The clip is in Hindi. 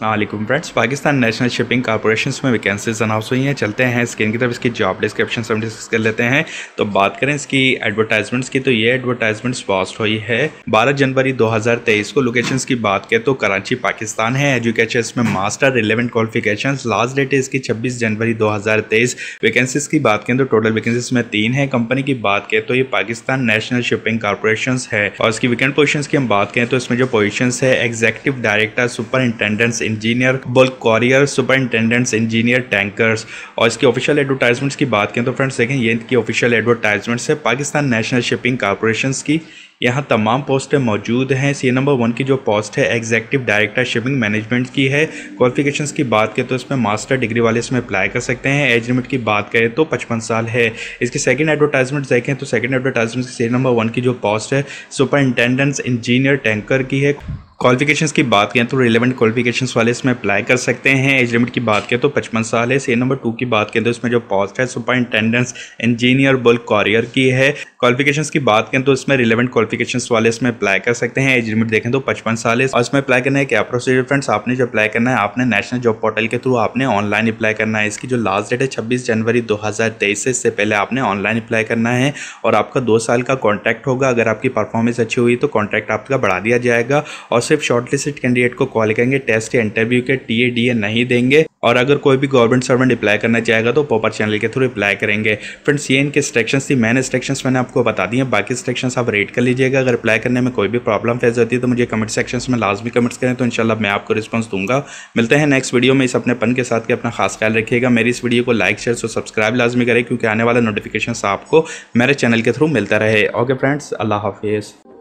Aslam friends Pakistan national shipping corporation में वैकेंसीज अनाउंस हुई हैं चलते हैं स्क्रीन की तरफ इसकी जॉब डिस्क्रिप्शन हम डिस्कस कर लेते हैं तो बात करें इसकी एडवर्टाइजमेंट्स की तो ये एडवर्टाइजमेंट्स पोस्ट हुई है 12 जनवरी 2023 को लोकेशन की बात करें तो कराची पाकिस्तान है एजुकेशन में master relevant qualification last date है इसकी छब्बीस जनवरी दो वैकेंसीज की बात करें तो टोटल वैकेंसीज में तीन है कंपनी की बात करें तो ये पाकिस्तान नेशनल शिपिंग कॉरपोरेशन है और इसकी वैकेंट पोजिशन की हम बात करें तो इसमें जो पोजिशन है executive director superintendent engineer bulk carrier superintendents engineer tankers और इसकी ऑफिशियल एडवर्टाइजमेंट्स की बात करें तो फ्रेंड्स देखें ये इनकी ऑफिशियल एडवर्टाइजमेंट्स है पाकिस्तान नेशनल शिपिंग कॉरपोरेशन की यहाँ तमाम पोस्टें मौजूद हैं सी नंबर वन की जो पोस्ट है एग्जैक्टिव डायरेक्टर शिपिंग मैनेजमेंट की है क्वालिफिकेशन की बात करें तो इसमें मास्टर डिग्री वाले इसमें अप्लाई कर सकते हैं एज लिमिट की बात करें तो पचपन साल है इसकी सेकंड एडवर्टाइजमेंट देखें तो second advertisement C number one की जो पोस्ट है सुपरिटेंडेंट्स इंजीनियर टैंकर की है क्वालिफिकेशन की बात करें तो रिलेवेंट क्वालिफिकेशन वाले इसमें अप्लाई कर सकते हैं एज लिमिट की बात करें तो पचपन साल है सी नंबर टू की बात करें तो इसमें जो पोस्ट है सुपरिटेंडेंस इंजीनियर बुल कॉरियर की है क्वालिफिकेशन की बात करें तो इसमें रिलेवेंट क्वालिफिकेशन वाले इसमें अप्लाई कर सकते हैं एज लिमिट देखें तो पचपन साल है और इसमें अप्लाई करना है क्या प्रोसीजर फ्रेंड्स आपने जो अप्लाई करना है आपने नेशनल जॉब पोर्टल के थ्रू आपने ऑनलाइन अप्लाई करना है इसकी जो लास्ट डेट है छब्बीस जनवरी दो से इससे पहले आपने ऑनलाइन अप्लाई करना है और आपका दो साल का कॉन्ट्रैक्ट होगा अगर आपकी परफॉर्मेंस अच्छी हुई तो कॉन्ट्रैक्ट आपका बढ़ा दिया जाएगा और सिर्फ शॉर्टलिस्टेड कैंडिडेट को कॉल करेंगे टेस्ट इंटरव्यू के टी नहीं देंगे और अगर कोई भी गवर्नमेंट सर्वेंट अप्लाई करना चाहेगा तो पॉपर चैनल के थ्रू अप्लाई करेंगे फ्रेंड्स ये इनके स्ट्रक्शन थी मैंने इंस्ट्रक्शंस मैंने आपको बता दी बाकी स्ट्रक्शन आप रेड कर लीजिएगा अगर अप्लाई करने में कोई भी प्रॉब्लम फेस होती है तो मुझे कमेंट सेक्शन में लाजमी कमेंट्स करें तो इनशाला मैं आपको रिस्पॉन्स दूंगा मिलते हैं नेक्स्ट वीडियो में इस अपने पन के साथ के अपना खास ख्याल रखिएगा मेरी इस वीडियो को लाइक शेयर और सब्सक्राइब लाजमी करें क्योंकि आने वाला नोटिफिकेशन आपको मेरे चैनल के थ्रू मिलता रहे ओके फ्रेंड्स अल्लाह हाफिज़